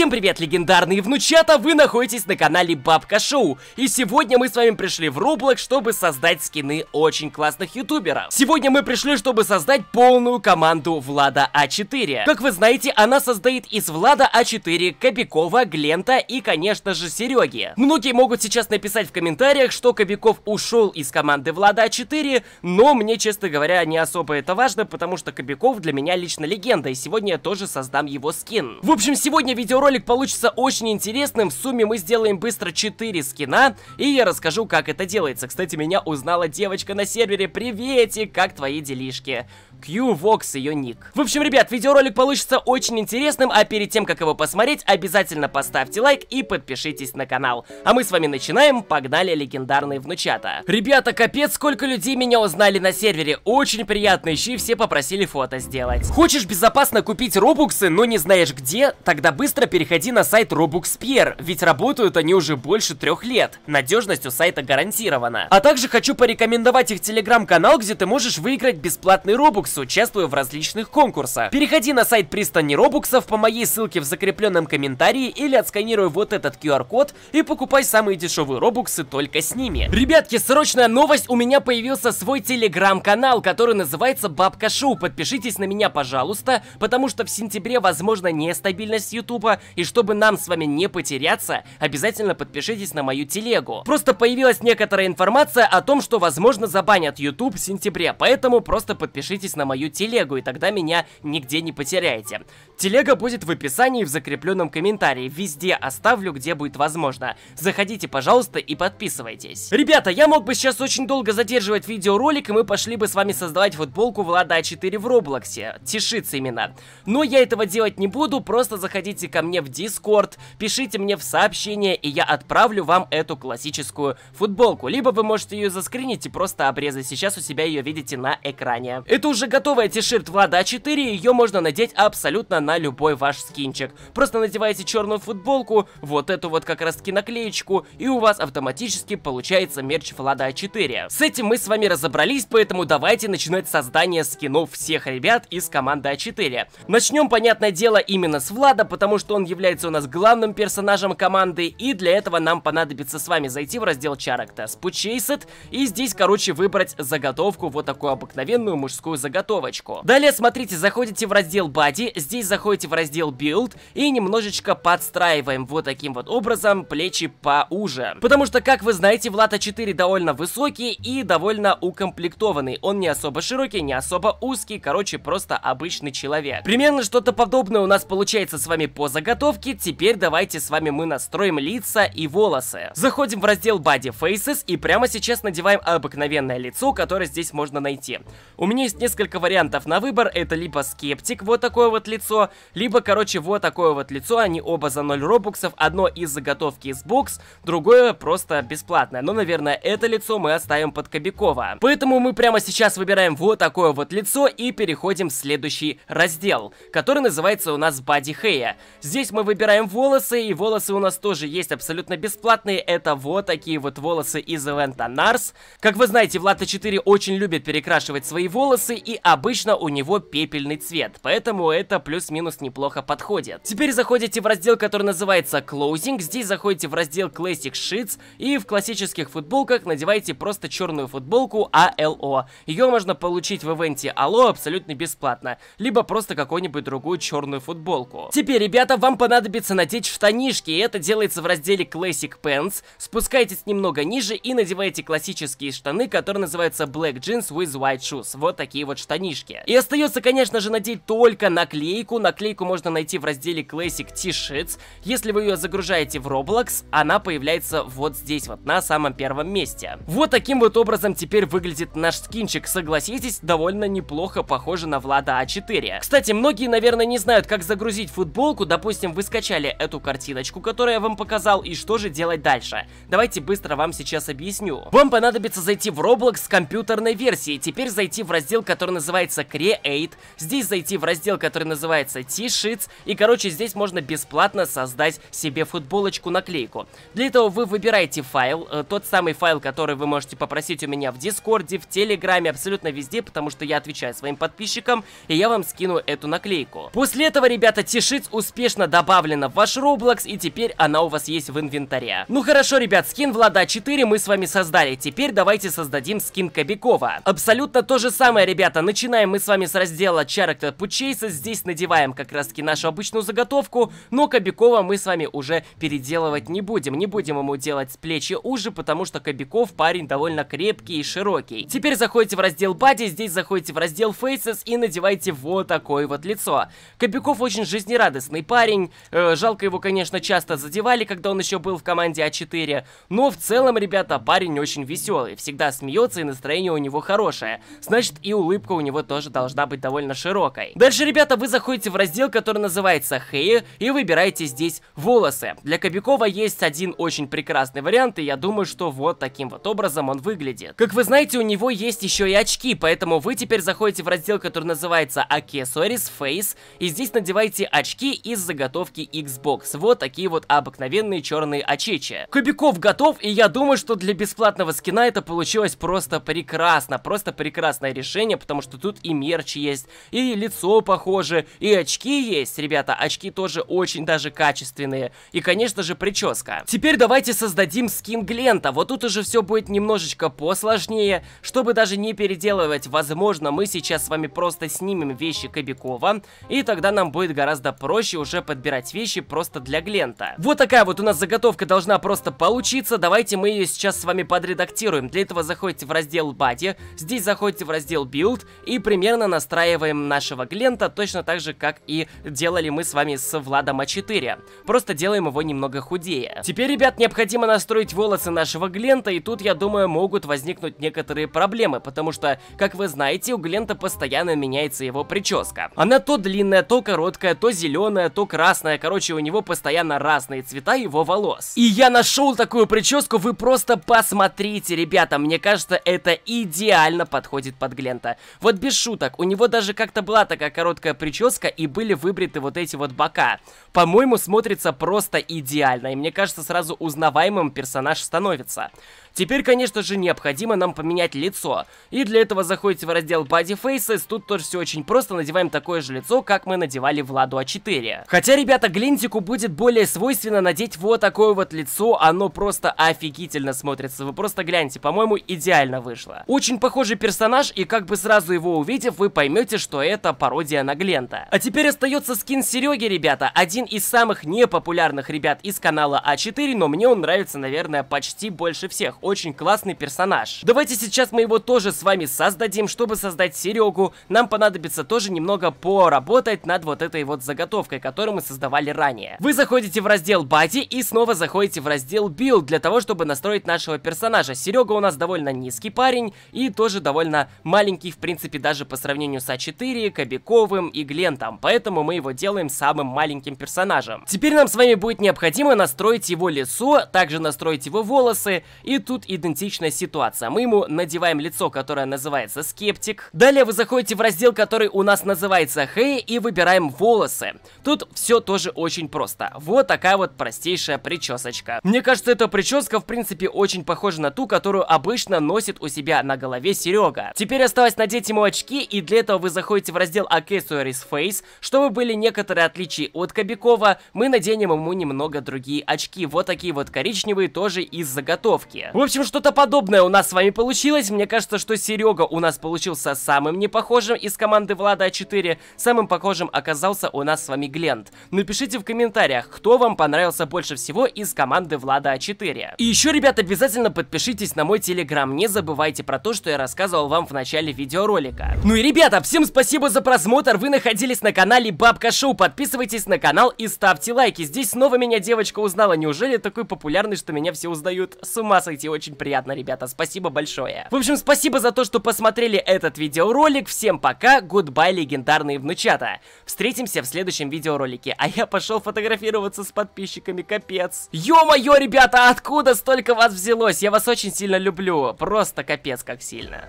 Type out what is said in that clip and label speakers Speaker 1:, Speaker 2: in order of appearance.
Speaker 1: Всем привет, легендарные внучата, вы находитесь на канале Бабка Шоу. И сегодня мы с вами пришли в Roblox, чтобы создать скины очень классных ютуберов. Сегодня мы пришли, чтобы создать полную команду Влада А4. Как вы знаете, она создает из Влада А4, Кобякова, Глента и, конечно же, Сереги. Многие могут сейчас написать в комментариях, что Кобяков ушел из команды Влада А4, но мне, честно говоря, не особо это важно, потому что Кобяков для меня лично легенда, и сегодня я тоже создам его скин. В общем, сегодня видеоролик Ролик получится очень интересным. В сумме мы сделаем быстро 4 скина. И я расскажу, как это делается. Кстати, меня узнала девочка на сервере. Приветик, как твои делишки? QVOX ее ник. В общем, ребят, видеоролик получится очень интересным, а перед тем, как его посмотреть, обязательно поставьте лайк и подпишитесь на канал. А мы с вами начинаем, погнали легендарные внучата. Ребята, капец, сколько людей меня узнали на сервере, очень приятно, еще и все попросили фото сделать. Хочешь безопасно купить робуксы, но не знаешь где? Тогда быстро переходи на сайт RobuxPierre, ведь работают они уже больше трех лет. Надежность у сайта гарантирована. А также хочу порекомендовать их телеграм-канал, где ты можешь выиграть бесплатный робукс Roblox участвую в различных конкурсах. Переходи на сайт пристани Робуксов по моей ссылке в закрепленном комментарии или отсканируй вот этот QR-код и покупай самые дешевые робуксы только с ними. Ребятки, срочная новость, у меня появился свой телеграм-канал, который называется Бабка Шоу. Подпишитесь на меня, пожалуйста, потому что в сентябре возможно нестабильность ютуба, и чтобы нам с вами не потеряться, обязательно подпишитесь на мою телегу. Просто появилась некоторая информация о том, что возможно забанят YouTube в сентябре, поэтому просто подпишитесь на на мою телегу, и тогда меня нигде не потеряете. Телега будет в описании и в закрепленном комментарии. Везде оставлю, где будет возможно. Заходите, пожалуйста, и подписывайтесь. Ребята, я мог бы сейчас очень долго задерживать видеоролик, и мы пошли бы с вами создавать футболку Влада А4 в Роблоксе. Тишиц именно. Но я этого делать не буду, просто заходите ко мне в Дискорд, пишите мне в сообщение, и я отправлю вам эту классическую футболку. Либо вы можете ее заскринить и просто обрезать. Сейчас у себя ее видите на экране. Это уже готовая тиширт Влада А4, ее можно надеть абсолютно на любой ваш скинчик. Просто надеваете черную футболку, вот эту вот как раз таки наклеечку, и у вас автоматически получается мерч Влада А4. С этим мы с вами разобрались, поэтому давайте начинать создание скинов всех ребят из команды А4. Начнем, понятное дело, именно с Влада, потому что он является у нас главным персонажем команды, и для этого нам понадобится с вами зайти в раздел Characters, Purchased, и здесь, короче, выбрать заготовку, вот такую обыкновенную мужскую заготовку заготовочку. Далее, смотрите, заходите в раздел Body, здесь заходите в раздел Build и немножечко подстраиваем вот таким вот образом плечи поуже. Потому что, как вы знаете, Влада 4 довольно высокий и довольно укомплектованный. Он не особо широкий, не особо узкий, короче, просто обычный человек. Примерно что-то подобное у нас получается с вами по заготовке. Теперь давайте с вами мы настроим лица и волосы. Заходим в раздел Body Faces и прямо сейчас надеваем обыкновенное лицо, которое здесь можно найти. У меня есть несколько несколько вариантов на выбор. Это либо скептик, вот такое вот лицо, либо, короче, вот такое вот лицо. Они оба за 0 робуксов. Одно из заготовки из бокс, другое просто бесплатное. Но, наверное, это лицо мы оставим под Кобякова. Поэтому мы прямо сейчас выбираем вот такое вот лицо и переходим в следующий раздел, который называется у нас Бади Хея. Здесь мы выбираем волосы, и волосы у нас тоже есть абсолютно бесплатные. Это вот такие вот волосы из ивента Нарс. Как вы знаете, Влад 4 очень любит перекрашивать свои волосы, и обычно у него пепельный цвет, поэтому это плюс-минус неплохо подходит. Теперь заходите в раздел, который называется Closing, здесь заходите в раздел Classic Sheets и в классических футболках надевайте просто черную футболку ALO. «А Ее можно получить в ивенте ALO абсолютно бесплатно, либо просто какую-нибудь другую черную футболку. Теперь, ребята, вам понадобится надеть штанишки, и это делается в разделе Classic Pants, спускайтесь немного ниже и надевайте классические штаны, которые называются Black Jeans with White Shoes, вот такие вот штанишки. И остается, конечно же, надеть только наклейку. Наклейку можно найти в разделе Classic T-Shirts. Если вы ее загружаете в Roblox, она появляется вот здесь вот, на самом первом месте. Вот таким вот образом теперь выглядит наш скинчик. Согласитесь, довольно неплохо похоже на Влада А4. Кстати, многие, наверное, не знают, как загрузить футболку. Допустим, вы скачали эту картиночку, которую я вам показал, и что же делать дальше? Давайте быстро вам сейчас объясню. Вам понадобится зайти в Roblox с компьютерной версии. Теперь зайти в раздел, который который называется Create. Здесь зайти в раздел, который называется T-Sheets. И, короче, здесь можно бесплатно создать себе футболочку-наклейку. Для этого вы выбираете файл, э, тот самый файл, который вы можете попросить у меня в Дискорде, в Телеграме, абсолютно везде, потому что я отвечаю своим подписчикам, и я вам скину эту наклейку. После этого, ребята, T-Sheets успешно добавлена в ваш Roblox, и теперь она у вас есть в инвентаре. Ну хорошо, ребят, скин Влада 4 мы с вами создали. Теперь давайте создадим скин Кобякова. Абсолютно то же самое, ребята, ребята, начинаем мы с вами с раздела Character Purchase. Здесь надеваем как раз-таки нашу обычную заготовку, но Кобякова мы с вами уже переделывать не будем. Не будем ему делать с плечи уже, потому что Кобяков парень довольно крепкий и широкий. Теперь заходите в раздел Body, здесь заходите в раздел Faces и надевайте вот такое вот лицо. Кобяков очень жизнерадостный парень. Э, жалко его, конечно, часто задевали, когда он еще был в команде А4. Но в целом, ребята, парень очень веселый. Всегда смеется и настроение у него хорошее. Значит, и улыбка ошибка у него тоже должна быть довольно широкой. Дальше, ребята, вы заходите в раздел, который называется Hair, и выбираете здесь волосы. Для Кобякова есть один очень прекрасный вариант, и я думаю, что вот таким вот образом он выглядит. Как вы знаете, у него есть еще и очки, поэтому вы теперь заходите в раздел, который называется Accessories Face, и здесь надеваете очки из заготовки Xbox. Вот такие вот обыкновенные черные очечи. Кобяков готов, и я думаю, что для бесплатного скина это получилось просто прекрасно, просто прекрасное решение, потому потому что тут и мерч есть, и лицо похоже, и очки есть, ребята, очки тоже очень даже качественные. И, конечно же, прическа. Теперь давайте создадим скин Глента, вот тут уже все будет немножечко посложнее, чтобы даже не переделывать, возможно, мы сейчас с вами просто снимем вещи Кобякова, и тогда нам будет гораздо проще уже подбирать вещи просто для Глента. Вот такая вот у нас заготовка должна просто получиться, давайте мы ее сейчас с вами подредактируем. Для этого заходите в раздел Body, здесь заходите в раздел Build, и примерно настраиваем нашего Глента точно так же, как и делали мы с вами с Владом А4. Просто делаем его немного худее. Теперь, ребят, необходимо настроить волосы нашего Глента, и тут, я думаю, могут возникнуть некоторые проблемы, потому что, как вы знаете, у Глента постоянно меняется его прическа. Она то длинная, то короткая, то зеленая, то красная, короче, у него постоянно разные цвета его волос. И я нашел такую прическу, вы просто посмотрите, ребята, мне кажется, это идеально подходит под Глента. Вот без шуток, у него даже как-то была такая короткая прическа и были выбриты вот эти вот бока. По-моему, смотрится просто идеально, и мне кажется, сразу узнаваемым персонаж становится. Теперь, конечно же, необходимо нам поменять лицо. И для этого заходите в раздел Body Faces, тут тоже все очень просто, надеваем такое же лицо, как мы надевали Владу А4. Хотя, ребята, Глинтику будет более свойственно надеть вот такое вот лицо, оно просто офигительно смотрится, вы просто гляньте, по-моему, идеально вышло. Очень похожий персонаж, и как бы сразу его увидев, вы поймете, что это пародия на Глента. А теперь остается скин Сереги, ребята, один из самых непопулярных ребят из канала А4, но мне он нравится, наверное, почти больше всех очень классный персонаж. Давайте сейчас мы его тоже с вами создадим. Чтобы создать Серегу, нам понадобится тоже немного поработать над вот этой вот заготовкой, которую мы создавали ранее. Вы заходите в раздел Бади и снова заходите в раздел Build для того, чтобы настроить нашего персонажа. Серега у нас довольно низкий парень и тоже довольно маленький, в принципе, даже по сравнению с А4, Кобяковым и Глентом. Поэтому мы его делаем самым маленьким персонажем. Теперь нам с вами будет необходимо настроить его лицо, также настроить его волосы и тут идентичная ситуация. Мы ему надеваем лицо, которое называется скептик. Далее вы заходите в раздел, который у нас называется Хэй, и выбираем волосы. Тут все тоже очень просто. Вот такая вот простейшая причесочка. Мне кажется, эта прическа, в принципе, очень похожа на ту, которую обычно носит у себя на голове Серега. Теперь осталось надеть ему очки, и для этого вы заходите в раздел Accessories Face. Чтобы были некоторые отличия от Кобякова, мы наденем ему немного другие очки. Вот такие вот коричневые, тоже из заготовки. В общем, что-то подобное у нас с вами получилось. Мне кажется, что Серега у нас получился самым непохожим из команды Влада А4. Самым похожим оказался у нас с вами Глент. Напишите в комментариях, кто вам понравился больше всего из команды Влада А4. И еще, ребят, обязательно подпишитесь на мой телеграм. Не забывайте про то, что я рассказывал вам в начале видеоролика. Ну и, ребята, всем спасибо за просмотр. Вы находились на канале Бабка Шоу. Подписывайтесь на канал и ставьте лайки. Здесь снова меня девочка узнала. Неужели такой популярный, что меня все узнают? С ума сойти очень приятно, ребята. Спасибо большое. В общем, спасибо за то, что посмотрели этот видеоролик. Всем пока, гудбай, легендарные внучата. Встретимся в следующем видеоролике. А я пошел фотографироваться с подписчиками, капец. Ё-моё, ребята, откуда столько вас взялось? Я вас очень сильно люблю. Просто капец как сильно.